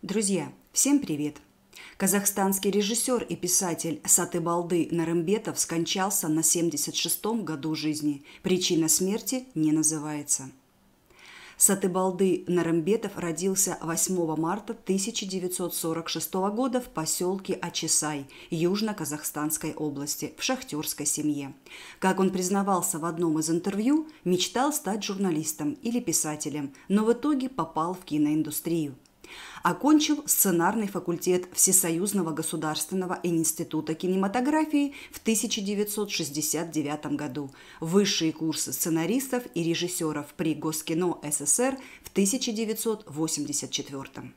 Друзья, всем привет! Казахстанский режиссер и писатель Саты Балды Нарымбетов скончался на 76-м году жизни. Причина смерти не называется. Саты Балды Нарымбетов родился 8 марта 1946 года в поселке Ачисай Южно-Казахстанской области в шахтерской семье. Как он признавался в одном из интервью, мечтал стать журналистом или писателем, но в итоге попал в киноиндустрию – Окончил сценарный факультет Всесоюзного государственного института кинематографии в 1969 году, высшие курсы сценаристов и режиссеров при Госкино СССР в 1984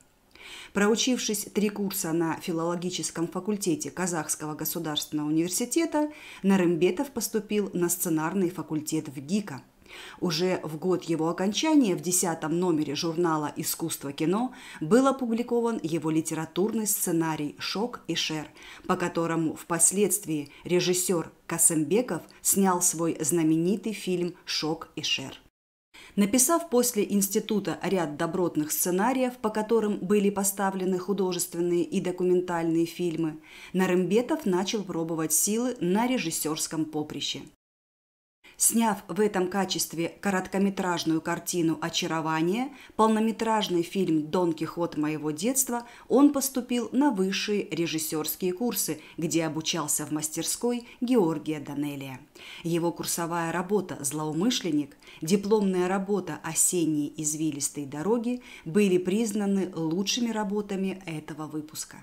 Проучившись три курса на филологическом факультете Казахского государственного университета, Нарымбетов поступил на сценарный факультет в ГИКа – уже в год его окончания в десятом номере журнала «Искусство кино» был опубликован его литературный сценарий «Шок и Шер», по которому впоследствии режиссер Касымбеков снял свой знаменитый фильм «Шок и Шер». Написав после института ряд добротных сценариев, по которым были поставлены художественные и документальные фильмы, Нарымбетов начал пробовать силы на режиссерском поприще. Сняв в этом качестве короткометражную картину «Очарование», полнометражный фильм «Дон Кихот моего детства», он поступил на высшие режиссерские курсы, где обучался в мастерской Георгия Данелия. Его курсовая работа «Злоумышленник», дипломная работа «Осенние извилистые дороги» были признаны лучшими работами этого выпуска.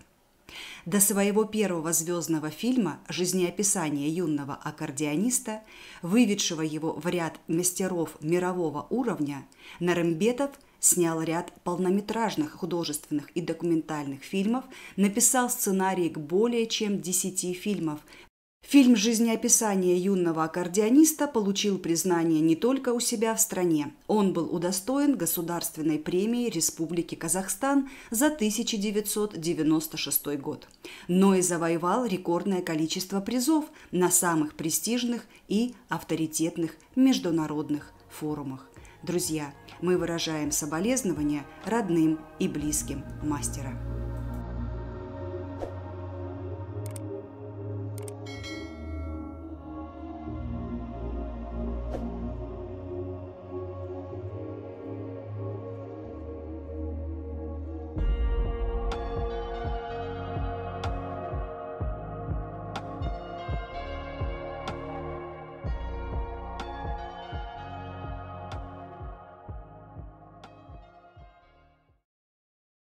До своего первого звездного фильма «Жизнеописание юного аккордеониста», выведшего его в ряд мастеров мирового уровня, Нарымбетов снял ряд полнометражных художественных и документальных фильмов, написал сценарий к более чем 10 фильмов, Фильм «Жизнеописание юного аккордеониста» получил признание не только у себя в стране. Он был удостоен Государственной премии Республики Казахстан за 1996 год, но и завоевал рекордное количество призов на самых престижных и авторитетных международных форумах. Друзья, мы выражаем соболезнования родным и близким мастера.